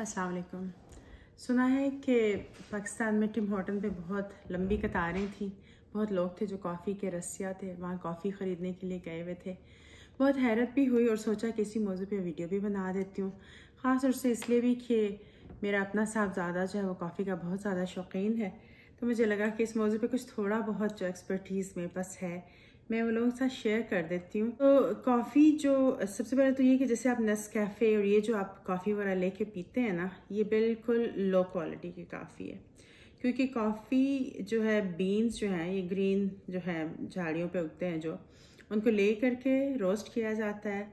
असलकम सुना है कि पाकिस्तान में टिम होटल पे बहुत लंबी कतारें थी बहुत लोग थे जो कॉफ़ी के रस्सिया थे वहाँ कॉफ़ी ख़रीदने के लिए गए हुए थे बहुत हैरत भी हुई और सोचा कि इसी मौजू पे वीडियो भी बना देती हूँ ख़ास तौर से इसलिए भी कि मेरा अपना साहबजादा जो है वो कॉफ़ी का बहुत ज़्यादा शौकीन है तो मुझे लगा कि इस मौजू पर कुछ थोड़ा बहुत जो एक्सपर्टीज़ मेरे पास है मैं वो लोगों के साथ शेयर कर देती हूँ तो कॉफ़ी जो सबसे पहले तो ये कि जैसे आप नस कैफ़े और ये जो आप कॉफ़ी वगैरह लेके पीते हैं ना ये बिल्कुल लो क्वालिटी की काफ़ी है क्योंकि कॉफ़ी जो है बीन्स जो हैं ये ग्रीन जो है झाड़ियों पे उगते हैं जो उनको ले करके रोस्ट किया जाता है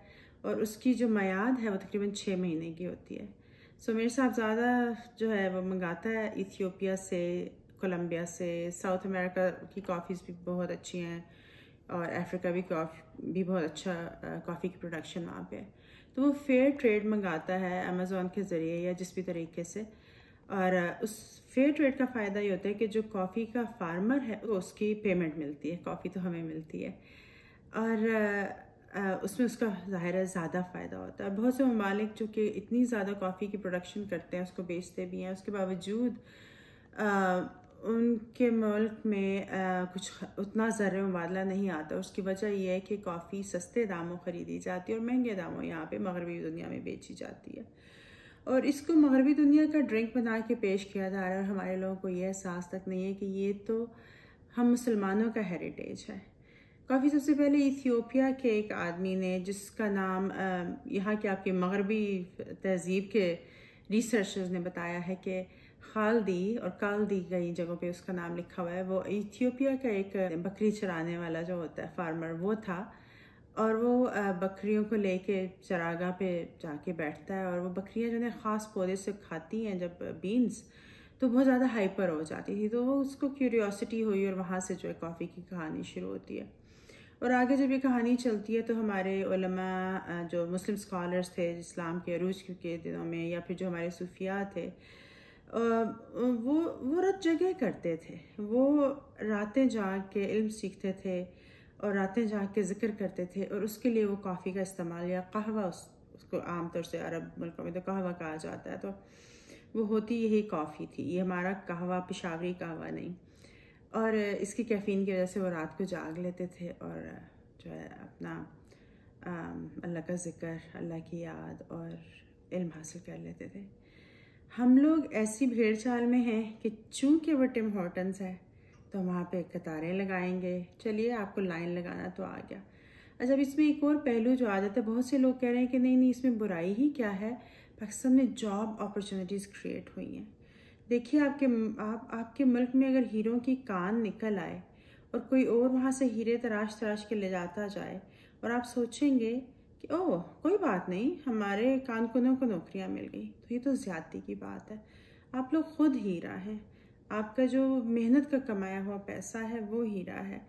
और उसकी जो मैद है वो तकरीबन छः महीने की होती है सो मेरे साथ ज़्यादा जो है वो मंगाता है इथियोपिया से कोलम्बिया से साउथ अमेरिका की कॉफ़ीज़ भी बहुत अच्छी हैं और अफ्रीका भी कॉफ़ी भी बहुत अच्छा कॉफ़ी की प्रोडक्शन वहाँ पे है तो वो फेयर ट्रेड मंगाता है अमेज़ोन के ज़रिए या जिस भी तरीके से और उस फेयर ट्रेड का फ़ायदा ये होता है कि जो कॉफ़ी का फार्मर है वो उसकी पेमेंट मिलती है कॉफ़ी तो हमें मिलती है और उसमें उसका ज़ाहिर है ज़्यादा फ़ायदा होता है बहुत से ममालिक जो कि इतनी ज़्यादा कॉफ़ी की प्रोडक्शन करते हैं उसको बेचते भी हैं उसके बावजूद उनके मुल्क में आ, कुछ उतना ज़र मुबादला नहीं आता उसकी वजह यह है कि कॉफ़ी सस्ते दामों ख़रीदी जाती है और महंगे दामों यहाँ पे मगरबी दुनिया में बेची जाती है और इसको मगरबी दुनिया का ड्रिंक बना के पेश किया जा रहा है और हमारे लोगों को यह एहसास तक नहीं है कि ये तो हम मुसलमानों का हेरिटेज है काफ़ी सबसे पहले इथियोपिया के एक आदमी ने जिसका नाम यहाँ के आपके मगरबी तहजीब के रिसर्चर्स ने बताया है कि खालदी और कालदी कई जगहों पे उसका नाम लिखा हुआ है वो इथियोपिया का एक बकरी चराने वाला जो होता है फार्मर वो था और वो बकरियों को लेके चरागाह पे जाके बैठता है और वो बकरियां जो है ख़ास पौधे से खाती हैं जब बीन्स तो बहुत ज़्यादा हाइपर हो जाती थी तो वो उसको क्यूरियोसिटी हुई और वहाँ से जो है कॉफ़ी की कहानी शुरू होती है और आगे जब ये कहानी चलती है तो हमारे उलमा जो मुस्लिम स्कॉलर्स थे इस्लाम के अरूज के दिनों में या फिर जो हमारे सूफिया थे वो वो रात जगह करते थे वो रातें जा के इल्म सीखते थे और रातें जा के ज़िक्र करते थे और उसके लिए वो कॉफ़ी का इस्तेमाल या कहवा उस, उसको तौर से अरब मुल्कों में तो कहवा कहा जाता है तो वो होती यही कॉफ़ी थी ये हमारा कहवा पेशावरी कहवा नहीं और इसकी कैफ़ीन की वजह से वो रात को जाग लेते थे और जो है अपना अल्लाह का ज़िक्र अल्लाह की याद और इल्म हासिल कर लेते थे हम लोग ऐसी भेड़ चाल में हैं कि चूँकि वट इम्पोर्टेंस है तो वहाँ पे कतारें लगाएंगे चलिए आपको लाइन लगाना तो आ गया अच्छा अब इसमें एक और पहलू जो आ जाता है बहुत से लोग कह रहे हैं कि नहीं नहीं इसमें बुराई ही क्या है पाकिस्तान में जॉब अपॉर्चुनिटीज़ क्रिएट हुई हैं देखिए आपके आप आपके मुल्क में अगर हीरों की कान निकल आए और कोई और वहाँ से हीरे तराश तराश के ले जाता जाए और आप सोचेंगे कि ओह कोई बात नहीं हमारे कानकुनों को नौकरियाँ मिल गई तो ये तो ज़्यादती की बात है आप लोग खुद हीरा हैं आपका जो मेहनत का कमाया हुआ पैसा है वो हीरा है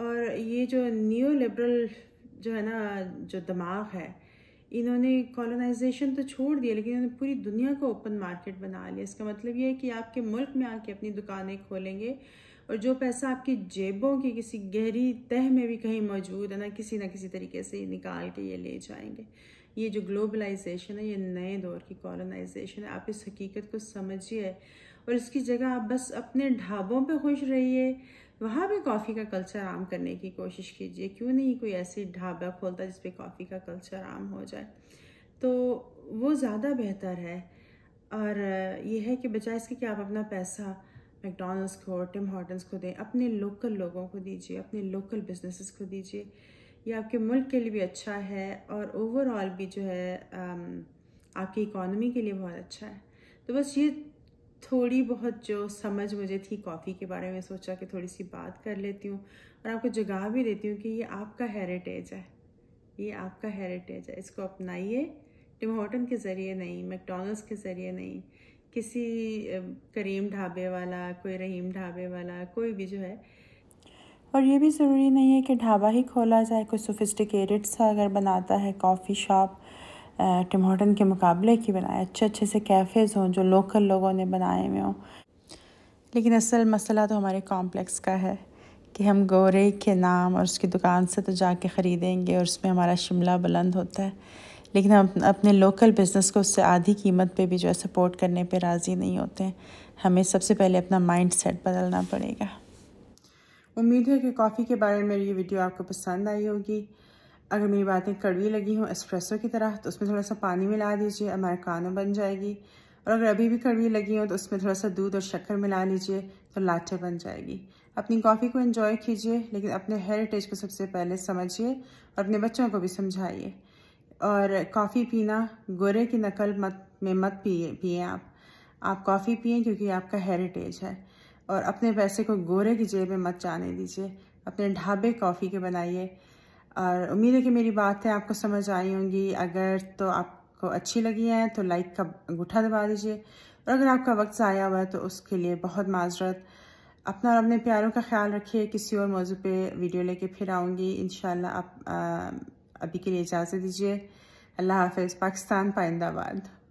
और ये जो न्यू लिबरल जो है ना जो दिमाग है इन्होंने कॉलोनाइजेशन तो छोड़ दिया लेकिन इन्होंने पूरी दुनिया को ओपन मार्केट बना लिया इसका मतलब ये है कि आपके मुल्क में आके अपनी दुकानें खोलेंगे और जो पैसा आपकी जेबों की किसी गहरी तह में भी कहीं मौजूद है ना किसी ना किसी तरीके से निकाल के ये ले जाएंगे ये जो ग्लोबलाइजेशन है ये नए दौर की कॉलोनाइजेशन है आप इस हकीकत को समझिए और इसकी जगह आप बस अपने ढाबों पर खुश रहिए वहाँ भी कॉफ़ी का कल्चर आम करने की कोशिश कीजिए क्यों नहीं कोई ऐसी ढाबा खोलता जिस पे कॉफ़ी का कल्चर आम हो जाए तो वो ज़्यादा बेहतर है और ये है कि बजाय इसके कि आप अपना पैसा मैकडोनल्ड्स को टिम हॉटन्स को दें अपने लोकल लोगों को दीजिए अपने लोकल बिजनेसेस को दीजिए ये आपके मुल्क के लिए भी अच्छा है और ओवरऑल भी जो है आपकी इकॉनमी के लिए बहुत अच्छा है तो बस ये थोड़ी बहुत जो समझ मुझे थी कॉफ़ी के बारे में सोचा कि थोड़ी सी बात कर लेती हूँ और आपको जगा भी देती हूँ कि ये आपका हेरिटेज है ये आपका हेरिटेज है इसको अपनाइए टिम के ज़रिए नहीं मैकडोनल्ड्स के ज़रिए नहीं किसी करीम ढाबे वाला कोई रहीम ढाबे वाला कोई भी जो है और ये भी ज़रूरी नहीं है कि ढाबा ही खोला जाए कोई सोफिस्टिकेटेड सा अगर बनाता है कॉफ़ी शॉप टिम के मुकाबले की बनाए अच्छे अच्छे से कैफ़ेज़ हों जो लोकल लोगों ने बनाए हुए हों लेकिन असल मसला तो हमारे कॉम्प्लेक्स का है कि हम गोरे के नाम और उसकी दुकान से तो जाके ख़रीदेंगे और उसमें हमारा शिमला बुलंद होता है लेकिन हम अपने लोकल बिज़नेस को उससे आधी कीमत पे भी जो है सपोर्ट करने पे राज़ी नहीं होते हैं हमें सबसे पहले अपना माइंड सेट बदलना पड़ेगा उम्मीद है कि कॉफ़ी के बारे में मेरी वीडियो आपको पसंद आई होगी अगर मेरी बातें कड़वी लगी हो एस्प्रेसो की तरह तो उसमें थोड़ा सा पानी मिला दीजिए अमेरिकानो बन जाएगी और अगर अभी भी कड़वी लगी हो तो उसमें थोड़ा सा दूध और शक्कर मिला लीजिए तो लाठे बन जाएगी अपनी कॉफ़ी को एंजॉय कीजिए लेकिन अपने हेरिटेज को सबसे पहले समझिए और अपने बच्चों को भी समझाइए और कॉफ़ी पीना गोरे की नकल मत में मत पिए पिए आप आप कॉफ़ी पिए क्योंकि आपका हेरिटेज है और अपने पैसे को गोरे की जेब में मत जाने दीजिए अपने ढाबे कॉफ़ी के बनाइए और उम्मीद है कि मेरी बातें आपको समझ आई होंगी अगर तो आपको अच्छी लगी है तो लाइक का अंगूठा दबा दीजिए और अगर आपका वक्त ज़ाया हुआ है तो उसके लिए बहुत माजरत अपना और अपने प्यारों का ख्याल रखिए किसी और मौजू पे वीडियो लेके फिर आऊँगी इन आप आ, अभी के लिए इजाज़त दीजिए अल्लाह हाफ पाकिस्तान पाइंदाबाद